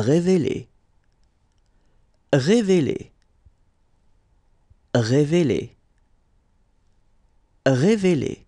révéler, révéler, révéler, révéler.